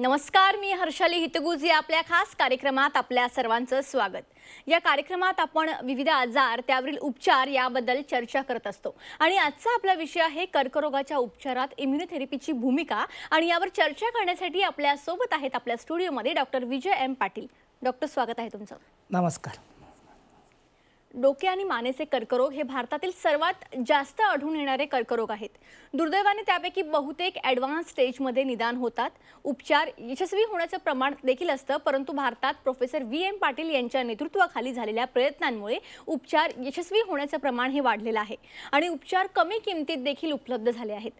नमस्कार मी हर्षाली हितगुजी आपल्या खास कार्यक्रमात आपल्या सर्वांचं स्वागत या कार्यक्रमात आपण विविध आजार त्यावरील उपचार याबद्दल चर्चा करत असतो आणि आजचा आपला विषय आहे कर्करोगाच्या उपचारात इम्युनोथेरपीची भूमिका आणि यावर चर्चा करण्यासाठी आपल्या सोबत आहेत आपल्या स्टुडिओमध्ये doctor Vijay M Patil doctor स्वागत आहे तुमचं नमस्कार डोके आणि मानेचे कर्करोग हे भारतातील सर्वात जास्त आढळून येणारे कर्करोग आहेत दुर्दैवाने त्यापैकी बहुतेक ॲडव्हान्स स्टेजमध्ये निदान होतात उपचार यशस्वी होण्याचं प्रमाण देखील असतं परंतु भारतात प्रोफेसर व्ही एम पाटील यांच्या नेतृत्वाखाली झालेल्या प्रयत्नांमुळे उपचार यशस्वी होण्याचं प्रमाण हे वाढलेलं आहे आणि उपचार कमी किमतीत देखील उपलब्ध झाले आहेत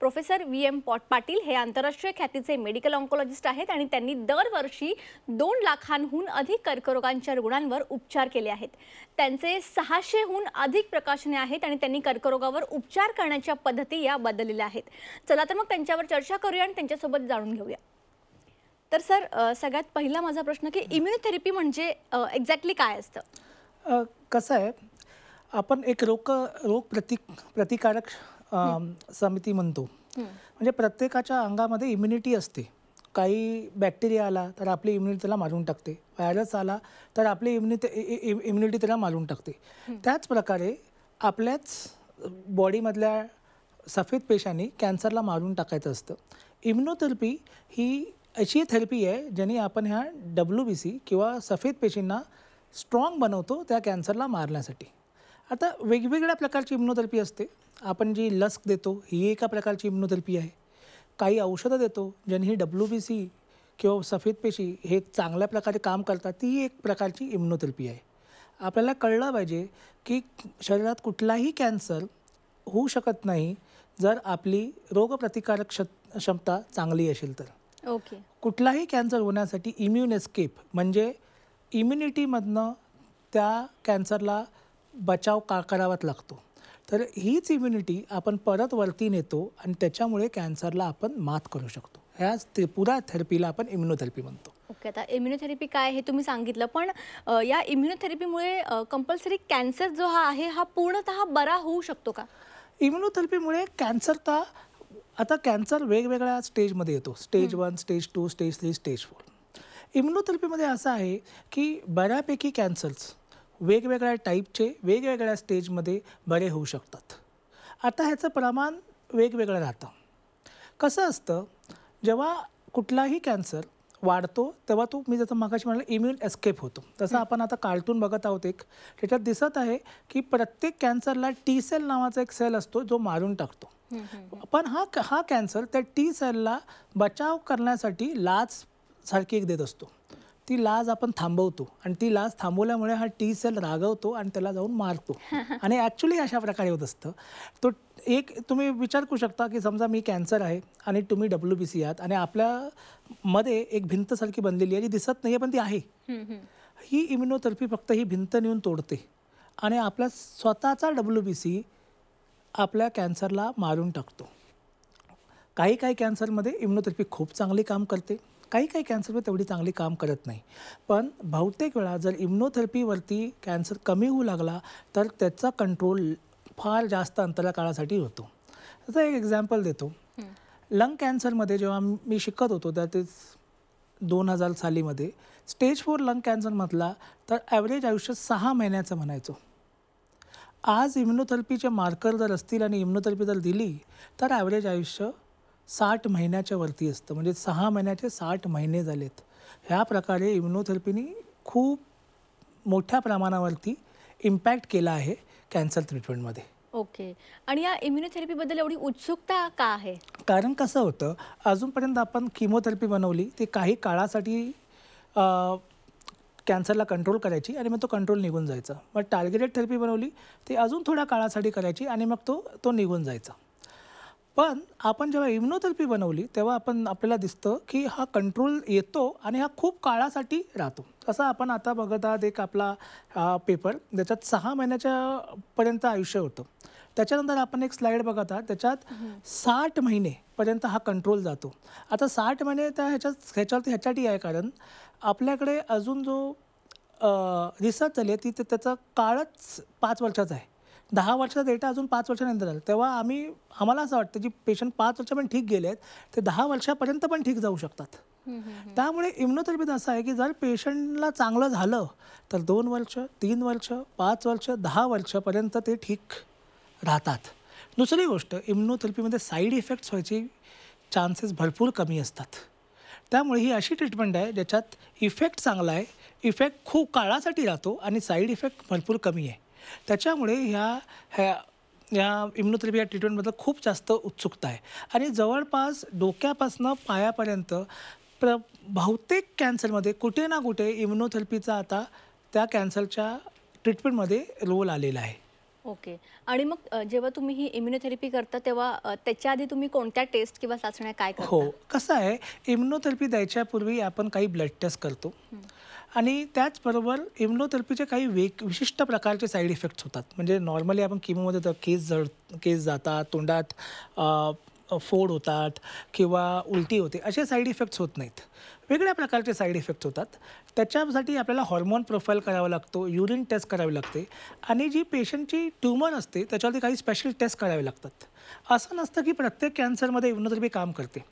प्रोफेसर व्ही एम पॉट पाटील हे आंतरराष्ट्रीय ख्यातीचे मेडिकल ऑन्कोलॉजिस्ट आहेत आणि त्यांनी दरवर्षी दोन लाखांहून अधिक कर्करोगांच्या रुग्णांवर उपचार केले आहेत त्यांचे सहाशेहून अधिक प्रकाशने आहेत आणि त्यांनी कर्करोगावर उपचार करण्याच्या पद्धती या बदललेल्या आहेत चला तर मग त्यांच्यावर चर्चा करूया आणि त्यांच्यासोबत जाणून घेऊया तर सर सगळ्यात पहिला माझा प्रश्न की इम्युनोथेरपी म्हणजे एक्झॅक्टली काय असतं कसं आहे आपण एक रोग रोग प्रतिक प्रतिकारक समिती म्हणतो म्हणजे प्रत्येकाच्या अंगामध्ये इम्युनिटी असते काही बॅक्टेरिया आला तर आपली इम्युनिटी त्याला मारून टाकते व्हायरस आला तर आपली इम्युनिटी इम्युनिटी त्याला मारून टाकते त्याच प्रकारे आपल्याच बॉडीमधल्या सफेद पेशांनी कॅन्सरला मारून टाकायचं असतं इम्युनोथेरपी ही अशी थेरपी आहे ज्याने आपण ह्या डब्ल्यू बी सी किंवा सफेद पेशींना स्ट्रॉंग बनवतो त्या कॅन्सरला मारण्यासाठी आता वेगवेगळ्या प्रकारची इम्युनोथेरपी असते आपण जी लस देतो ही एका प्रकारची इम्युनोथेरपी आहे काही औषधं देतो ज्यांनी डब्ल्यू बी सी किंवा सफेद पेशी हे चांगल्या प्रकारे काम करतात ती एक प्रकारची इम्युनोथेरपी आहे आपल्याला कळलं पाहिजे की शरीरात कुठलाही कॅन्सर होऊ शकत नाही जर आपली रोगप्रतिकारक क्षमता चांगली असेल तर ओके कुठलाही कॅन्सर होण्यासाठी इम्युन एस्केप म्हणजे इम्युनिटीमधनं त्या कॅन्सरला बचाव का करावाच लागतो तर हीच इम्युनिटी आपण परत वरती नेतो आणि त्याच्यामुळे कॅन्सरला आपण मात करू शकतो ह्या त्रिपुरा थेरपीला आपण इम्युनोथेरपी म्हणतो ओके आता इम्युनोथेरपी काय हे तुम्ही सांगितलं पण या इम्युनोथेरपीमुळे कंपल्सरी कॅन्सर जो हा आहे हा पूर्णतः बरा होऊ शकतो का इम्युनोथेरपीमुळे कॅन्सर तर आता कॅन्सर वेगवेगळ्या स्टेजमध्ये येतो stage one stage two stage three stage four इम्युनोथेरपीमध्ये असं आहे की बऱ्यापैकी कॅन्सर्स वेगवेगळ्या टाईपचे वेगवेगळ्या स्टेजमध्ये बरे होऊ शकतात आता ह्याचं प्रमाण वेगवेगळं राहतं कसं असतं जेव्हा कुठलाही कॅन्सर वाढतो तेव्हा तो मी जसं मागाशी म्हणलं इम्युन एस्केप होतो तसं आपण आता कार्टून बघत आहोत एक त्याच्यात दिसत आहे की प्रत्येक कॅन्सरला टी सेल नावाचा एक सेल असतो जो मारून टाकतो पण हा हा कॅन्सर त्या टी सेलला बचाव करण्यासाठी लाच सारखी एक देत असतो ती लाज आपण थांबवतो आणि ती लाज थांबवल्यामुळे हा टी सेल रागवतो आणि त्याला जाऊन मारतो आणि ॲक्च्युली अशा प्रकारे होत असतं तो एक तुम्ही विचार करू शकता की समजा मी कॅन्सर आहे आणि तुम्ही डब्ल्यू बी सी आहात आणि आपल्यामध्ये एक भिंतसारखी बनलेली आहे जी दिसत नाही आहे पण ती आहे ही इम्युनोथेरपी फक्त ही भिंत नेऊन तोडते आणि आपला स्वतःचा डब्ल्यू बी सी आपल्या कॅन्सरला मारून टाकतो काही काही कॅन्सरमध्ये इम्युनोथेरपी खूप चांगली काम करते काही काही कॅन्सरवर तेवढी चांगली काम करत नाही पण बहुतेक वेळा जर इम्युनोथेरपीवरती कॅन्सर कमी होऊ लागला तर त्याचा कंट्रोल फार जास्त अंतराकाळासाठी होतो त्याचा एक एक्झाम्पल देतो लंग कॅन्सरमध्ये जेव्हा मी शिकत होतो ते दोन हजार सालीमध्ये स्टेज फोर लंग कॅन्सर म्हटला तर ॲव्हरेज आयुष्य सहा महिन्याचं म्हणायचो आज इम्युनोथेरपीचे मार्कर जर असतील आणि इम्युनोथेरपी जर दिली तर ॲव्हरेज आयुष्य साठ महिन्याच्या वरती असतं म्हणजे सहा महिन्याचे साठ महिने झालेत ह्या प्रकारे इम्युनोथेरपीने खूप मोठ्या प्रमाणावरती इम्पॅक्ट केला आहे कॅन्सर ट्रीटमेंटमध्ये ओके आणि या इम्युनोथेरपीबद्दल एवढी उत्सुकता का आहे कारण कसं होतं अजूनपर्यंत आपण किमोथेरपी बनवली ते काही काळासाठी कॅन्सरला कंट्रोल करायची आणि मग तो कंट्रोल निघून जायचा मग टार्गेटेड थेरपी बनवली ते अजून थोड्या काळासाठी करायची आणि मग तो तो निघून जायचा पण आपण जेव्हा इम्युनोथेरपी बनवली तेव्हा आपण आपल्याला दिसतं की हा कंट्रोल येतो आणि हा खूप काळासाठी राहतो असं आपण आता बघत आहात एक आपला पेपर ज्याच्यात सहा महिन्याच्या पर्यंत आयुष्य होतं त्याच्यानंतर आपण एक स्लाइड बघत आहात त्याच्यात साठ महिने पर्यंत हा कंट्रोल जातो आता साठ महिने त्या ह्याच्यात ह्याच्यावरती ह्याच्यासाठी आहे कारण आपल्याकडे अजून जो रिसर्च झाली आहे ती त्याचा काळच पाच वर्षाचा आहे दहा वर्षाचा डेटा अजून पाच वर्षानंतर आला तेव्हा आम्ही आम्हाला असं वाटतं की पेशंट पाच वर्ष पण ठीक गेले आहेत ते दहा वर्षापर्यंत पण ठीक जाऊ शकतात त्यामुळे इम्युनोथेरपीत असं आहे की जर पेशंटला चांगलं झालं तर दोन वर्ष तीन वर्ष पाच वर्ष दहा वर्षापर्यंत ते ठीक राहतात दुसरी गोष्ट इम्युनोथेरपीमध्ये साईड इफेक्ट्स व्हायची चान्सेस भरपूर कमी असतात त्यामुळे ही अशी ट्रीटमेंट आहे ज्याच्यात इफेक्ट चांगला आहे इफेक्ट खूप काळासाठी राहतो आणि साईड इफेक्ट भरपूर कमी आहे त्याच्यामुळे ह्या ह्या या इम्युनोथेरपी या ट्रीटमेंटबद्दल खूप जास्त उत्सुकता आहे आणि जवळपास डोक्यापासनं पायापर्यंत प्र बहुतेक कॅन्सरमध्ये कुठे ना कुठे इम्युनोथेरपीचा आता त्या कॅन्सरच्या ट्रीटमेंटमध्ये रोल आलेला आहे ओके आणि मग जेव्हा तुम्ही ही इम्युनोथेरपी करता तेव्हा त्याच्या आधी तुम्ही कोणत्या टेस्ट किंवा चाचण्या काय हो कसं आहे इम्युनोथेरपी द्यायच्यापूर्वी आपण काही ब्लड टेस्ट करतो आणि त्याचबरोबर इम्युनोथेरपीचे काही वेग विशिष्ट प्रकारचे साईड इफेक्ट्स होतात म्हणजे नॉर्मली आपण किमोमध्ये तर केस जड केस जातात तोंडात फोड होतात किंवा उलटी होते असे साईड इफेक्ट्स होत नाहीत वेगळ्या प्रकारचे साईड इफेक्ट होतात त्याच्यासाठी आपल्याला हॉर्मोन प्रोफाईल करावा लागतो युरिन टेस्ट करावी लागते आणि जी पेशंटची ट्युमर असते त्याच्यावरती काही स्पेशल टेस्ट करावे लागतात असं नसतं की प्रत्येक कॅन्सरमध्ये इम्युनोथेरपी काम करते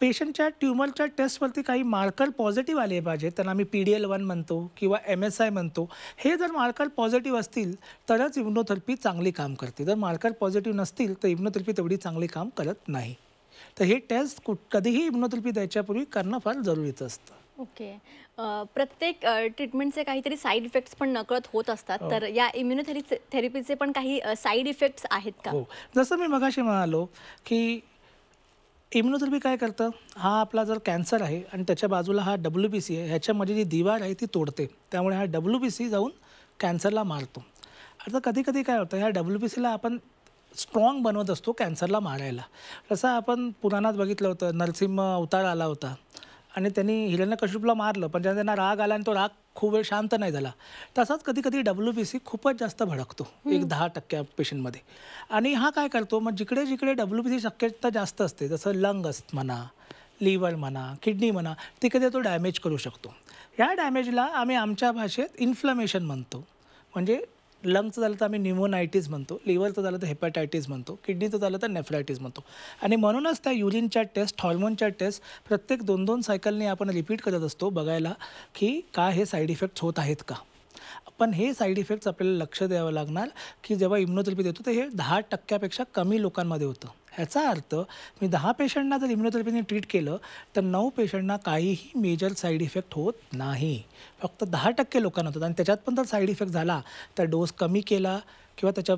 पेशंटच्या ट्युमरच्या टेस्टवरती काही मार्कर पॉझिटिव्ह आले पाहिजे त्यांना आम्ही पी डी एल वन म्हणतो किंवा एम एस आय म्हणतो हे जर मार्कर पॉझिटिव्ह असतील तरच इम्युनोथेरपी चांगली काम करते जर मार्कर पॉझिटिव्ह नसतील तर इम्युनोथेरपी तेवढी चांगली काम करत नाही तर हे टेस्ट कुठ कधीही इम्युनोथेरपी द्यायच्यापूर्वी करणं फार जरुरीचं असतं ओके प्रत्येक ट्रीटमेंटचे काहीतरी साईड इफेक्ट्स पण नकळत होत असतात हो. तर या इम्युनोथेरी थेरपीचे पण काही साईड इफेक्ट्स आहेत का हो. जसं मी मगाशी म्हणालो की इम्युनोथेरपी काय करतं हा आपला जर कॅन्सर आहे आणि त्याच्या बाजूला हा डब्ल्यू बी सी आहे ह्याच्यामध्ये जी दिवार आहे ती तोडते त्यामुळे हा डब्ल्यू बी सी जाऊन कॅन्सरला मारतो आता कधी कधी काय होतं ह्या डब्ल्यू बी सीला आपण स्ट्रॉंग बनवत असतो कॅन्सरला मारायला जसं आपण पुराणात बघितलं होतं नरसिंह अवतार आला होता आणि त्यांनी हिरण्यकशिपूला मारलं पण ज्यांना त्यांना राग आला आणि तो राग खूप वेळ शांत नाही झाला तसाच कधी कधी डब्ल्यू बी सी खूपच जास्त भडकतो एक दहा टक्क्या पेशंटमध्ये आणि हा काय करतो मग जिकडे जिकडे डब्ल्यू बी सी शक्यता जास्त असते जसं लंग अस म्हणा लिव्हर म्हणा किडनी म्हणा तिकडे तो डॅमेज करू शकतो या डॅमेजला आम्ही आमच्या भाषेत इन्फ्लमेशन म्हणतो म्हणजे लंगचं झालं तर आम्ही न्युमोनायटीस म्हणतो लिव्हरचं झालं तर हेपॅटायटीज म्हणतो किडनीचं झालं तर नेफ्रायटीज म्हणतो आणि म्हणूनच त्या युरिनच्या टेस्ट हॉर्मोनच्या टेस्ट प्रत्येक दोन दोन सायकलने आपण रिपीट करत असतो बघायला की का हे साईड इफेक्ट्स होत आहेत का पण हे साईड इफेक्ट्स आपल्याला लक्ष द्यावं लागणार की जेव्हा इम्युनोथेरपी देतो तर हे दहा टक्क्यापेक्षा कमी लोकांमध्ये होतं ह्याचा अर्थ मी दहा पेशंटना जर इम्युनोथेरपीने ट्रीट केलं तर नऊ पेशंटना काहीही मेजर साईड इफेक्ट होत नाही फक्त दहा टक्के लोकांना होतात आणि त्याच्यात पण जर साईड इफेक्ट झाला तर डोस कमी केला किंवा त्याच्या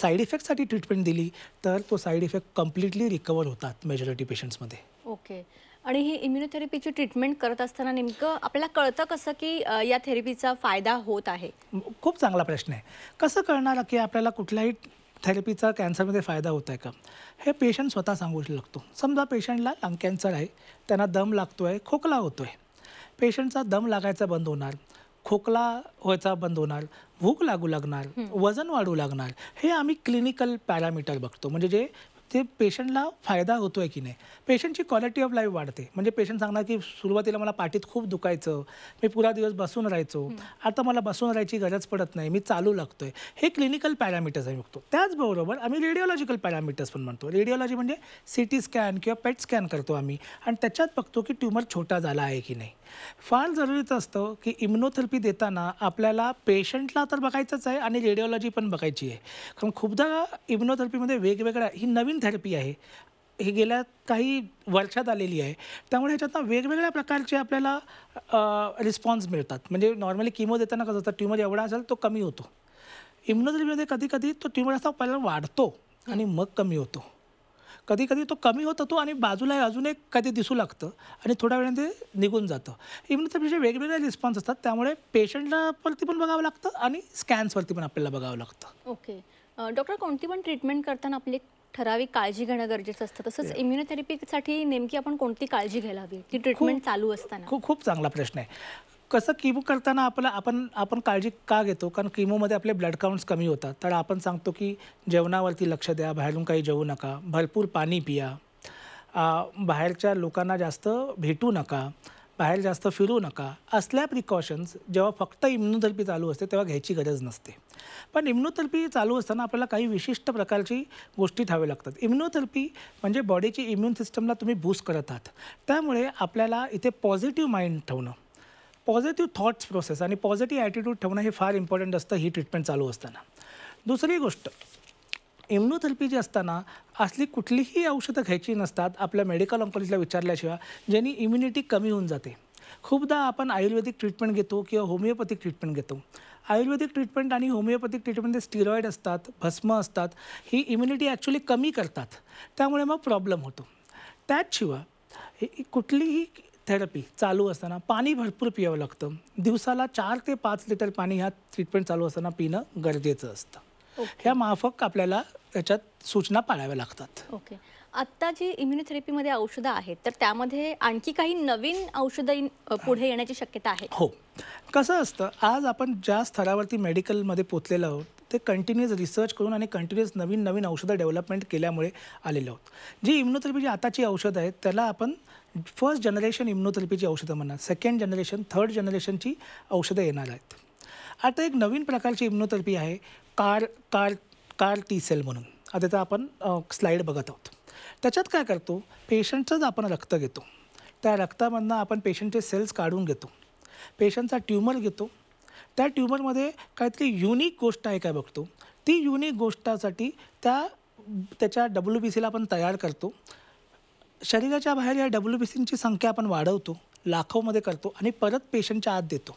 साईड इफेक्टसाठी ट्रीटमेंट दिली तर तो साईड इफेक्ट कम्प्लिटली रिकवर होतात मेजॉरिटी पेशंट्समध्ये ओके आणि ही इम्युनोथेरपीची ट्रीटमेंट करत असताना नेमकं आपल्याला कळतं कसं की या थेरपीचा फायदा होत आहे खूप चांगला प्रश्न आहे कसं कळणार की आपल्याला कुठल्याही थेरपीचा कॅन्सरमध्ये फायदा होत आहे का हे पेशंट स्वतः सांगू लागतो समजा पेशंटला लंग कॅन्सर आहे त्यांना दम लागतो आहे खोकला होतो आहे पेशंटचा दम लागायचा बंद होणार खोकला व्हायचा बंद होणार भूक लागू लागणार वजन वाढू लागणार हे आम्ही क्लिनिकल पॅरामीटर बघतो म्हणजे जे ते पेशंटला फायदा होतो आहे की नाही पेशंटची क्वालिटी ऑफ लाईफ वाढते म्हणजे पेशंट सांगणार की सुरुवातीला मला पाठीत खूप दुखायचं मी पुरा दिवस बसून राहायचो आता मला बसून राहायची गरज पडत नाही मी चालू लागतोय हे क्लिनिकल पॅरामीटर्स आम्ही बघतो त्याचबरोबर आम्ही रेडिओलॉजिकल पॅरामीटर्स पण म्हणतो रेडिओलॉजी म्हणजे सी टी स्कॅन किंवा पेट स्कॅन करतो आम्ही आणि त्याच्यात बघतो की ट्यूमर छोटा झाला आहे की नाही फार जरुरीचं असतं की इम्युनोथेरपी देताना आपल्याला पेशंटला तर बघायचंच आहे आणि रेडिओलॉजी पण बघायची आहे कारण खूपदा इम्युनोथेरपीमध्ये वेगवेगळ्या ही नवीन थेरपी आहे हे गेल्या काही वर्षात आलेली आहे त्यामुळे ह्याच्यातनं वेगवेगळ्या प्रकारचे आपल्याला रिस्पॉन्स मिळतात म्हणजे नॉर्मली किमो देताना कसं होतं ट्युमर एवढा असेल तो कमी होतो इम्युनोथेरपीमध्ये कधी कधी तो ट्युमर असा पहिला वाढतो आणि मग कमी होतो कधी कधी तो कमी होत होतो आणि बाजूला अजून एक कधी दिसू लागतं आणि थोड्या वेळाने ते निघून जातं इम्युनोथेरपीचे वेगवेगळे रिस्पॉन्स असतात त्यामुळे पेशंटवरती पण बघावं लागतं आणि स्कॅन्सवरती पण आपल्याला बघावं लागतं ओके डॉक्टर कोणती पण ट्रीटमेंट करताना आपली ठराविक काळजी घेणं गरजेचं असतं तसंच इम्युनोथेरपीसाठी नेमकी आपण कोणती काळजी घ्यायला हवी की ट्रीटमेंट चालू असताना खूप खूप चांगला प्रश्न आहे कसं किमो करताना आपला आपण आपण काळजी का घेतो कारण किमोमध्ये आपले ब्लड काउंट्स कमी होतात तर आपण सांगतो की जेवणावरती लक्ष द्या बाहेरून काही जेवू नका भरपूर पाणी पिया बाहेरच्या लोकांना जास्त भेटू नका बाहेर जास्त फिरू नका असल्या प्रिकॉशन्स जेव्हा फक्त इम्युनोथेरपी चालू असते तेव्हा घ्यायची गरज नसते पण इम्युनोथेरपी चालू असताना आपल्याला काही विशिष्ट प्रकारची गोष्टी ठेवाव्या लागतात इम्युनोथेरपी म्हणजे बॉडीची इम्युन सिस्टमला तुम्ही बूस्ट करत आहात त्यामुळे आपल्याला इथे पॉझिटिव्ह माइंड ठेवणं पॉझिटिव्ह थॉट्स प्रोसेस आणि पॉझिटिव्ह ॲटिट्यूड ठेवणं हे फार इम्पॉर्टंट असतं ही ट्रीटमेंट चालू असताना दुसरी गोष्ट एम्नोथेरपी जी असताना असली कुठलीही औषधं घ्यायची नसतात आपल्या मेडिकल ऑन्कॉलॉजीला विचारल्याशिवाय ज्यांनी इम्युनिटी कमी होऊन जाते खूपदा आपण आयुर्वेदिक ट्रीटमेंट घेतो किंवा होमिओपॅथिक ट्रीटमेंट घेतो आयुर्वेदिक ट्रीटमेंट आणि होमिओपॅथिक ट्रीटमेंट स्टिरॉइड असतात भस्म असतात ही इम्युनिटी ॲक्च्युली कमी करतात त्यामुळे मग प्रॉब्लेम होतो त्याचशिवाय कुठलीही थेरपी चालू असताना पाणी भरपूर पियावं लागतं दिवसाला चार ते पाच लिटर पाणी ह्या ट्रीटमेंट चालू असताना पिणं गरजेचं असतं ह्या माफक आपल्याला त्याच्यात सूचना पाळाव्या लागतात ओके आत्ता जी इम्युनिथेरपीमध्ये औषधं आहेत तर त्यामध्ये आणखी काही नवीन औषधं पुढे येण्याची शक्यता आहे हो कसं असतं आज आपण ज्या स्तरावरती मेडिकलमध्ये पोचलेलं आहोत ते कंटिन्युअस रिसर्च करून आणि कंटिन्युअस नवीन नवीन औषधं डेव्हलपमेंट केल्यामुळे आलेलं आहोत जी इम्युनोथेरपी जी आताची औषधं आहेत त्याला आपण फर्स्ट जनरेशन इम्युनोथेरपीची औषधं म्हणा सेकंड जनरेशन थर्ड जनरेशनची औषधं येणार आहेत आता एक नवीन प्रकारची इम्युनोथेरपी आहे CAR CAR CAR T cell म्हणून आता त्याचा आपण स्लाईड बघत आहोत त्याच्यात काय करतो पेशंटचंच आपण रक्त घेतो त्या रक्तामधनं आपण पेशंटचे सेल्स काढून घेतो पेशंटचा ट्यूमर घेतो त्या ट्यूमरमध्ये काहीतरी युनिक गोष्ट आहे काय बघतो ती युनिक गोष्टासाठी त्या त्याच्या डब्ल्यू बी सीला आपण तयार करतो शरीराच्या बाहेर या डब्ल्यू बी सींची संख्या आपण वाढवतो लाखोमध्ये करतो आणि परत पेशंटच्या आत देतो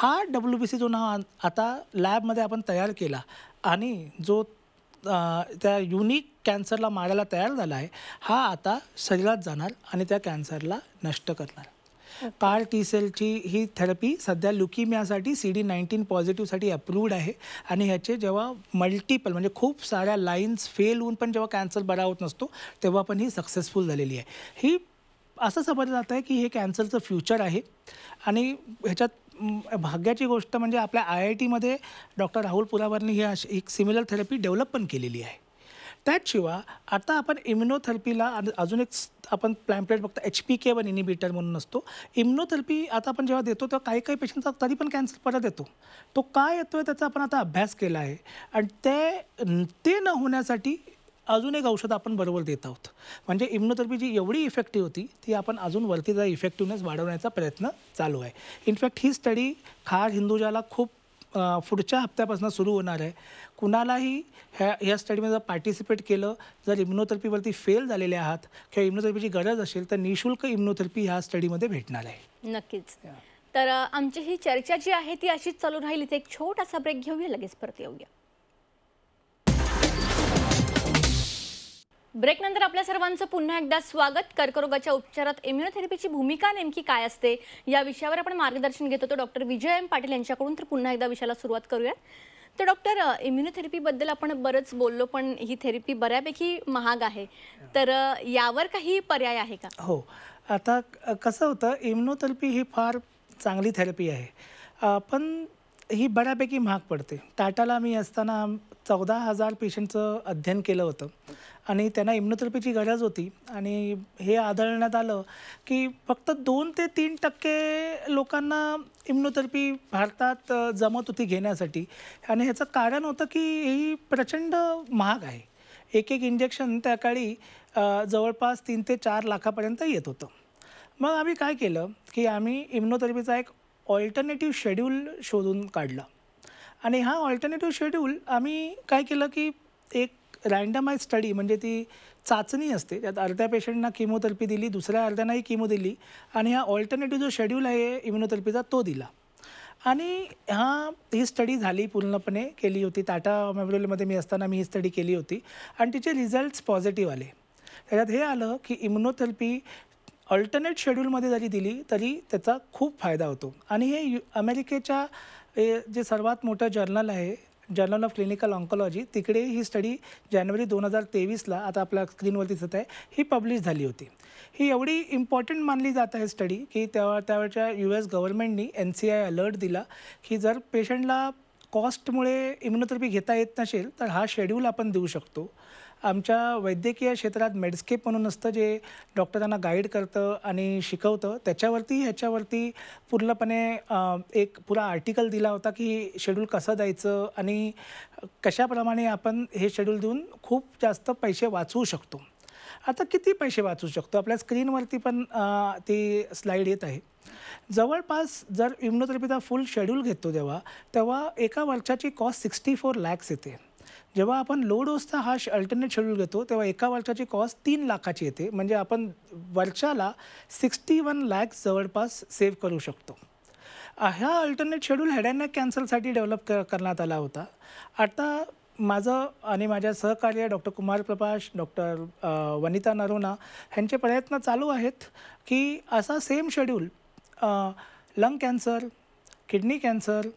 हा डब्ल्यू बी सी जो ना आता लॅबमध्ये आपण तयार केला आणि जो त्या युनिक कॅन्सरला मारायला तयार झाला आहे हा आता शरीरात जाणार आणि त्या कॅन्सरला नष्ट करणार कार टी सेलची ही थेरपी सध्या ल्युकिमियासाठी सी डी नाईन्टीन पॉझिटिव्हसाठी अप्रूव्ड आहे आणि ह्याचे जेव्हा मल्टिपल म्हणजे खूप साऱ्या लाईन्स फेल होऊन पण जेव्हा कॅन्सर बरा होत नसतो तेव्हा पण ही सक्सेसफुल झालेली आहे ही असं समजलं जातं आहे की हे कॅन्सरचं फ्युचर आहे आणि ह्याच्यात भाग्याची गोष्ट म्हणजे आपल्या आय आय टीमध्ये डॉक्टर राहुल पुलावरनी ही अशी एक सिमिलर थेरपी डेव्हलप पण केलेली आहे त्याचशिवाय आता आपण इम्युनोथेरपीला अजून एक आपण प्लॅम्पलेट बघता H P K one inhibitor म्हणून असतो इम्युनोथेरपी आता आपण जेव्हा देतो तेव्हा काही काही पेशंटचा तरी पण कॅन्सर परत येतो तो काय येतो आहे त्याचा आपण आता अभ्यास केला आहे आणि ते ते न होण्यासाठी अजून एक औषध आपण बरोबर देत आहोत म्हणजे इम्युनोथेरपी जी एवढी इफेक्टिव्ह होती ती आपण अजून वरती जा इफेक्टिव्हनेस वाढवण्याचा प्रयत्न चालू आहे इनफॅक्ट ही स्टडी खार हिंदुजाला खूप पुढच्या हप्त्यापासून सुरू होणार आहे कुणालाही ह्या ह्या स्टडीमध्ये जर पार्टिसिपेट केलं जर इम्युनोथेरपीवरती फेल झालेले आहात किंवा इम्युनोथेरपीची गरज असेल तर निशुल्क इम्युनोथेरपी ह्या स्टडीमध्ये भेटणार आहे नक्कीच तर आमची ही चर्चा जी आहे ती अशीच चालू राहील इथे एक छोटासा ब्रेक घेऊया लगेच परत येऊया ब्रेकनंतर आपल्या सर्वांचं पुन्हा एकदा स्वागत कर्करोगाच्या उपचारात इम्युनोथेरपीची भूमिका नेमकी काय असते या विषयावर आपण मार्गदर्शन घेत होतो डॉक्टर विजय एम पाटील यांच्याकडून तर पुन्हा एकदा विषयाला सुरुवात करूया तर डॉक्टर इम्युनोथेरपीबद्दल आपण बरंच बोललो पण ही थेरपी बऱ्यापैकी महाग आहे तर यावर काही पर्याय आहे का हो आता कसं होतं इम्युनोथेरपी ही फार चांगली थेरपी आहे पण ही बऱ्यापैकी महाग पडते टाटाला मी असताना चौदा हजार पेशंटचं अध्ययन केलं होतं आणि त्यांना इम्युनोथेरपीची गरज होती आणि हे आढळण्यात आलं की फक्त दोन ते तीन टक्के लोकांना इम्युनोथेरपी भारतात जमत होती घेण्यासाठी आणि ह्याचं कारण होतं की ही प्रचंड महाग आहे एक एक इंजेक्शन त्या काळी जवळपास तीन ते चार लाखापर्यंत येत होतं मग आम्ही काय केलं की आम्ही इम्युनोथेरपीचा एक ऑल्टरनेटिव्ह शेड्यूल शोधून काढला आणि हा ऑल्टरनेटिव्ह शेड्यूल आम्ही काय केलं की एक रँडमाइज स्टडी म्हणजे ती चाचणी असते त्यात अर्ध्या पेशंटना किमोथेरपी दिली दुसऱ्या अर्ध्यानाही किमो दिली आणि हा ऑल्टरनेटिव्ह जो शेड्यूल आहे इम्युनोथेरपीचा तो दिला आणि हा ही स्टडी झाली पूर्णपणे केली होती टाटा मेमोरियलमध्ये मी असताना मी ही स्टडी केली होती आणि तिचे रिझल्ट्स पॉझिटिव्ह आले त्याच्यात हे आलं की इम्युनोथेरपी ऑल्टरनेट शेड्यूलमध्ये जरी दिली तरी त्याचा खूप फायदा होतो आणि हे यु अमेरिकेच्या जे सर्वात मोठं जर्नल आहे जर्नल ऑफ क्लिनिकल ऑन्कॉलॉजी तिकडे ही स्टडी जानेवारी दोन हजार तेवीसला आता आपल्या स्क्रीनवर दिसत आहे ही पब्लिश झाली होती ही एवढी इम्पॉर्टंट मानली जात आहे स्टडी की त्या त्यावेळच्या यू एस गव्हर्नमेंटनी एन सी आय अलर्ट दिला की जर पेशंटला कॉस्टमुळे इम्युनोथेरपी घेता येत नसेल तर हा शेड्यूल आपण देऊ शकतो आमच्या वैद्यकीय क्षेत्रात मेडस्केप म्हणून असतं जे डॉक्टरांना गाईड करतं आणि शिकवतं त्याच्यावरती ह्याच्यावरती पूर्णपणे एक पुरा आर्टिकल दिला होता की शेड्यूल कसं द्यायचं आणि कशाप्रमाणे आपण हे शेड्यूल देऊन खूप जास्त पैसे वाचवू शकतो आता किती पैसे वाचू शकतो आपल्या स्क्रीनवरती पण ती स्लाईड येत आहे जवळपास जर इम्युनोथेरपीचा फुल शेड्यूल घेतो तेव्हा तेव्हा एका वर्षाची कॉस्ट सिक्स्टी फोर लॅक्स येते जेव्हा आपण लो डोसचा हा अल्टरनेट शेड्यूल घेतो तेव्हा एका वर्षाची कॉस्ट तीन लाखाची येते म्हणजे आपण वर्षाला सिक्स्टी वन लॅक्स जवळपास सेव्ह करू शकतो ह्या अल्टरनेट शेड्यूल हेडॅनॅक कॅन्सरसाठी डेव्हलप क करण्यात आला होता आता माझं आणि माझ्या सहकार्य डॉक्टर कुमार प्रकाश डॉक्टर वनिता नरोना ह्यांचे प्रयत्न चालू आहेत की असा same schedule lung cancer kidney cancer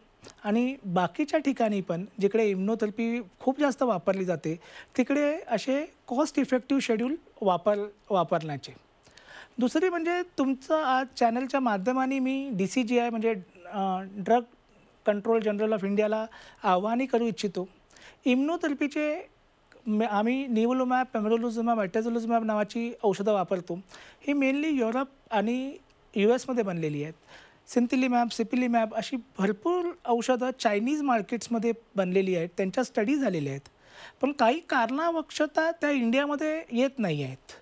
आणि बाकीच्या ठिकाणी पण जिकडे इम्नोथेरपी खूप जास्त वापरली जाते तिकडे असे कॉस्ट इफेक्टिव्ह शेड्यूल वापर वापरण्याचे दुसरी म्हणजे तुमचं आज चॅनलच्या माध्यमाने मी डी सी जी आय म्हणजे ड्रग कंट्रोल जनरल ऑफ इंडियाला आव्हानही करू इच्छितो इम्नोथेरपीचे आम्ही निवलुमॅप पेमरोलुझुमॅप ॲटेझोलुझुमॅप नावाची औषधं वापरतो ही मेनली युरोप आणि यू एसमध्ये बनलेली आहेत सिंथिली मॅप सिपिली मॅप अशी भरपूर औषधं चायनीज मार्केट्समध्ये बनलेली आहेत त्यांच्या स्टडी झालेल्या आहेत पण काही कारणावक्षता त्या इंडियामध्ये येत नाही आहेत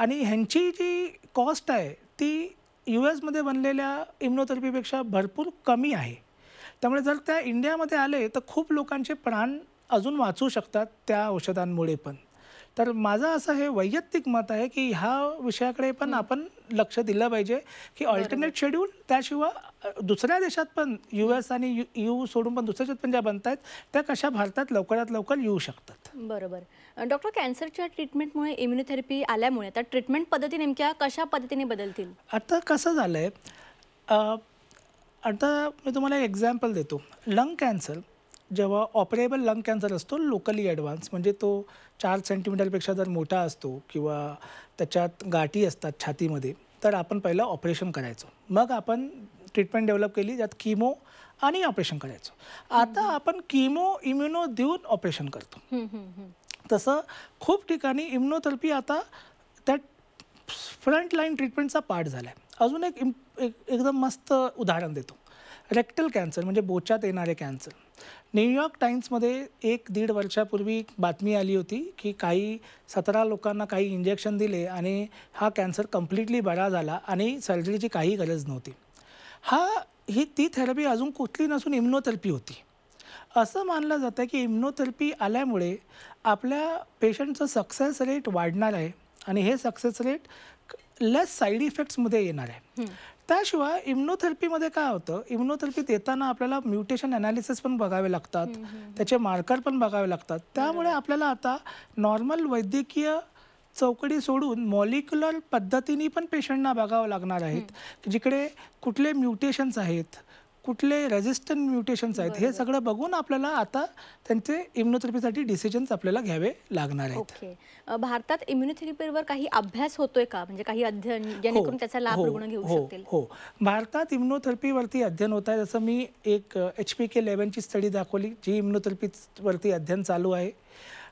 आणि ह्यांची जी कॉस्ट आहे ती यू एसमध्ये बनलेल्या इम्युनोथेरपीपेक्षा भरपूर कमी आहे त्यामुळे जर त्या इंडियामध्ये आले तर खूप लोकांचे प्राण अजून वाचू शकतात त्या औषधांमुळे पण तर माझं असं हे वैयक्तिक मत आहे की ह्या विषयाकडे पण आपण लक्ष दिलं पाहिजे की ऑल्टरनेट शेड्यूल त्याशिवाय दुसऱ्या देशात पण यू एस आणि यू यू सोडून पण दुसऱ्या देशात पण ज्या बनत आहेत त्या कशा भारतात लवकरात लवकर येऊ शकतात बरोबर डॉक्टर कॅन्सरच्या ट्रीटमेंटमुळे इम्युनोथेरपी आल्यामुळे त्या ट्रीटमेंट पद्धती नेमक्या कशा पद्धतीने बदलतील आता कसं झालं आहे आता मी तुम्हाला एक्झाम्पल देतो लंग कॅन्सर जेव्हा ऑपरेबल लंग कॅन्सर असतो लोकली ॲडव्हान्स म्हणजे तो चार सेंटीमीटरपेक्षा जर मोठा असतो किंवा त्याच्यात गाठी असतात छातीमध्ये तर आपण पहिलं ऑपरेशन करायचो मग आपण ट्रीटमेंट डेव्हलप केली ज्यात किमो आणि ऑपरेशन करायचो आता आपण किमो इम्युनो देऊन ऑपरेशन करतो तसं खूप ठिकाणी इम्युनोथेरपी आता त्या फ्रंट ट्रीटमेंटचा पार्ट झाला आहे अजून एक एकदम मस्त उदाहरण देतो रेक्टल कॅन्सर म्हणजे बोचात येणारे कॅन्सर न्यूयॉर्क टाइम्समध्ये एक दीड वर्षापूर्वी बातमी आली होती की काही सतरा लोकांना काही इंजेक्शन दिले आणि हा कॅन्सर कम्प्लिटली बरा झाला आणि सर्जरीची काही गरज नव्हती हा ही ती थेरपी अजून कुठली नसून इम्युनोथेरपी होती असं मानलं जातं की इम्युनोथेरपी आल्यामुळे आपल्या पेशंटचं सक्सेस रेट वाढणार आहे आणि हे सक्सेस रेट लेस साईड इफेक्ट्समध्ये येणार आहे त्याशिवाय इम्युनोथेरपीमध्ये काय होतं इम्युनोथेरपी देताना आपल्याला म्युटेशन अनालिसिस पण बघावे लागतात त्याचे मार्कर पण बघावे लागतात त्यामुळे आपल्याला आता नॉर्मल वैद्यकीय चौकडी सोडून मॉलिक्युलर पद्धतीने पण पेशंटना बघावं लागणार आहेत जिकडे कुठले म्युटेशन्स आहेत कुठले रेजिस्टंट म्युटेशन्स आहेत हे सगळं बघून आपल्याला आता त्यांचे इम्युनोथेरपीसाठी डिसिजन्स आपल्याला घ्यावे लागणार आहेत भारतात इम्युनोथेरपीवर काही अभ्यास होतोय का म्हणजे काही अध्ययन हो, जेणेकरून त्याचा लाभ हो, रुग्ण घेऊ हो, शकतील हो भारतात इम्युनोथेरपीवरती अध्ययन होत आहे जसं मी एक एच पी के लेवनची स्टडी दाखवली जी इम्युनोथेरपीवरती अध्ययन चालू आहे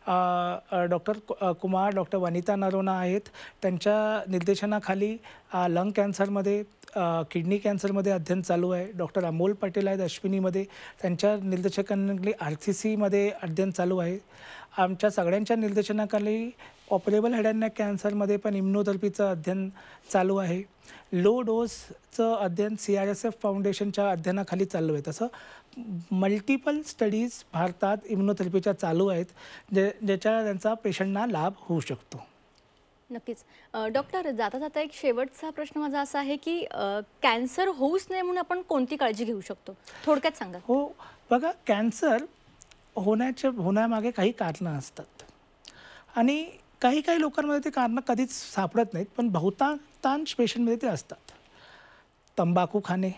डॉक्टर कुमार डॉक्टर वनिता नरोना आहेत त्यांच्या निर्देशनाखाली लंग कॅन्सरमध्ये किडनी कॅन्सरमध्ये अध्ययन चालू आहे डॉक्टर अमोल पटेल आहेत अश्विनीमध्ये त्यांच्या निर्देशकांनी आर सी सीमध्ये अध्ययन चालू आहे आमच्या सगळ्यांच्या निर्देशनाखाली ऑपरेबल हेडांना कॅन्सरमध्ये पण इम्युनोथेरपीचं अध्ययन चालू आहे लो डोसचं अध्ययन सी आर एस एफ फाउंडेशनच्या अध्ययनाखाली चालू आहे तसं मल्टिपल स्टडीज भारतात इम्युनोथेरपीच्या चालू आहेत जे ज्याच्या त्यांचा पेशंटना लाभ होऊ शकतो नक्कीच डॉक्टर जाता जाता एक शेवटचा प्रश्न माझा असा आहे की कॅन्सर होऊच नये म्हणून आपण कोणती काळजी घेऊ शकतो थोडक्यात सांगा हो बघा कॅन्सर होण्याच्या होण्यामागे काही कारणं असतात आणि काही काही लोकांमध्ये ते कारणं कधीच सापडत नाहीत पण बहुतांश पेशंटमध्ये ते असतात तंबाखू खाणे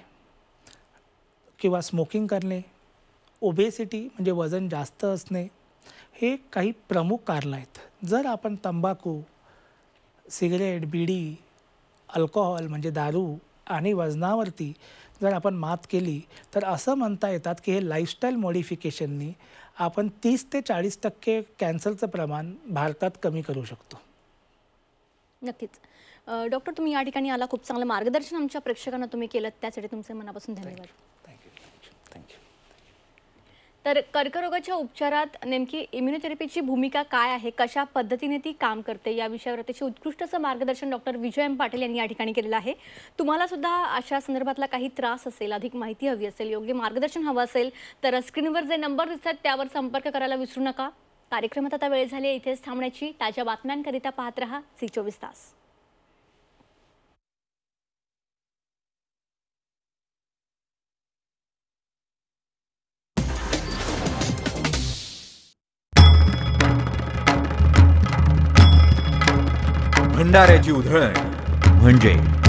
किंवा स्मोकिंग करणे ओबेसिटी म्हणजे वजन जास्त असणे हे काही प्रमुख कारणं आहेत जर आपण तंबाखू सिगरेट बिडी अल्कोहोल म्हणजे दारू आणि वजनावरती जर आपण मात केली तर असं म्हणता येतात की हे लाईफस्टाईल मॉडिफिकेशननी आपण तीस ते चाळीस टक्के कॅन्सरचं प्रमाण भारतात कमी करू शकतो नक्कीच डॉक्टर तुम्ही या ठिकाणी आला खूप चांगलं मार्गदर्शन आमच्या प्रेक्षकांना तुम्ही केलं त्यासाठी तुमचे मनापासून धन्यवाद तर कर्करोगाच्या उपचारात नेमकी इम्युनोथेरपीची भूमिका काय आहे कशा पद्धतीने ती काम करते या विषयावर अतिशय उत्कृष्ट असं मार्गदर्शन डॉक्टर विजय एम पाटील यांनी या ठिकाणी केलेलं आहे तुम्हाला सुद्धा अशा संदर्भातला काही त्रास असेल अधिक माहिती हवी असेल योग्य मार्गदर्शन हवं असेल तर स्क्रीनवर जे नंबर दिसतात त्यावर संपर्क करायला विसरू नका कार्यक्रमात आता वेळ झाली इथेच थांबण्याची ताज्या बातम्यांकरिता पाहत रहा सी चोवीस तास भंडाऱ्याची उधळण म्हणजे